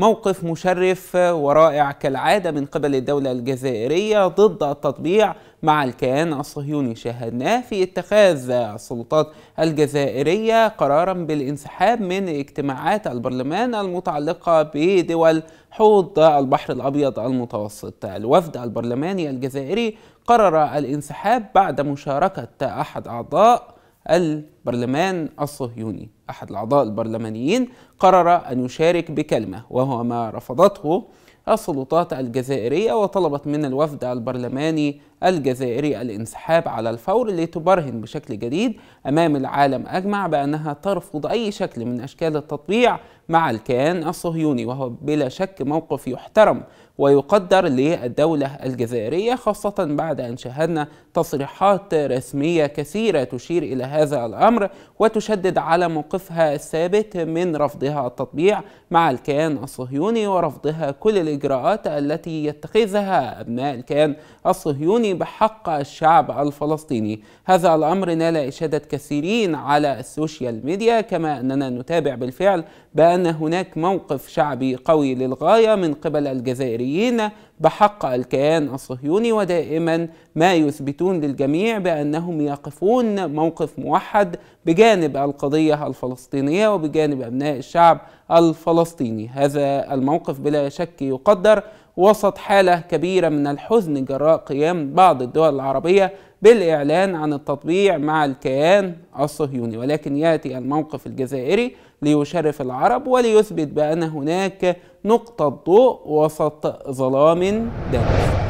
موقف مشرف ورائع كالعادة من قبل الدولة الجزائرية ضد التطبيع مع الكيان الصهيوني شاهدناه في اتخاذ السلطات الجزائرية قرارا بالانسحاب من اجتماعات البرلمان المتعلقة بدول حوض البحر الأبيض المتوسط الوفد البرلماني الجزائري قرر الانسحاب بعد مشاركة أحد أعضاء البرلمان الصهيوني أحد الأعضاء البرلمانيين قرر أن يشارك بكلمة وهو ما رفضته السلطات الجزائرية وطلبت من الوفد البرلماني الجزائري الانسحاب على الفور لتبرهن بشكل جديد أمام العالم أجمع بأنها ترفض أي شكل من أشكال التطبيع مع الكيان الصهيوني وهو بلا شك موقف يحترم ويقدر للدولة الجزائرية خاصة بعد أن شاهدنا تصريحات رسمية كثيرة تشير إلى هذا الأمر وتشدد على موقفها الثابت من رفضها التطبيع مع الكيان الصهيوني ورفضها كل الإجراءات التي يتخذها أبناء الكيان الصهيوني بحق الشعب الفلسطيني هذا الأمر نال إشادة كثيرين على السوشيال ميديا كما أننا نتابع بالفعل بأن هناك موقف شعبي قوي للغاية من قبل الجزائريين الصهيونيين بحق الكيان الصهيوني ودائما ما يثبتون للجميع بأنهم يقفون موقف موحد بجانب القضية الفلسطينية وبجانب أبناء الشعب الفلسطيني هذا الموقف بلا شك يقدر وسط حالة كبيرة من الحزن جراء قيام بعض الدول العربية بالإعلان عن التطبيع مع الكيان الصهيوني ولكن يأتي الموقف الجزائري ليشرف العرب وليثبت بأن هناك نقطة ضوء وسط ظلام دامس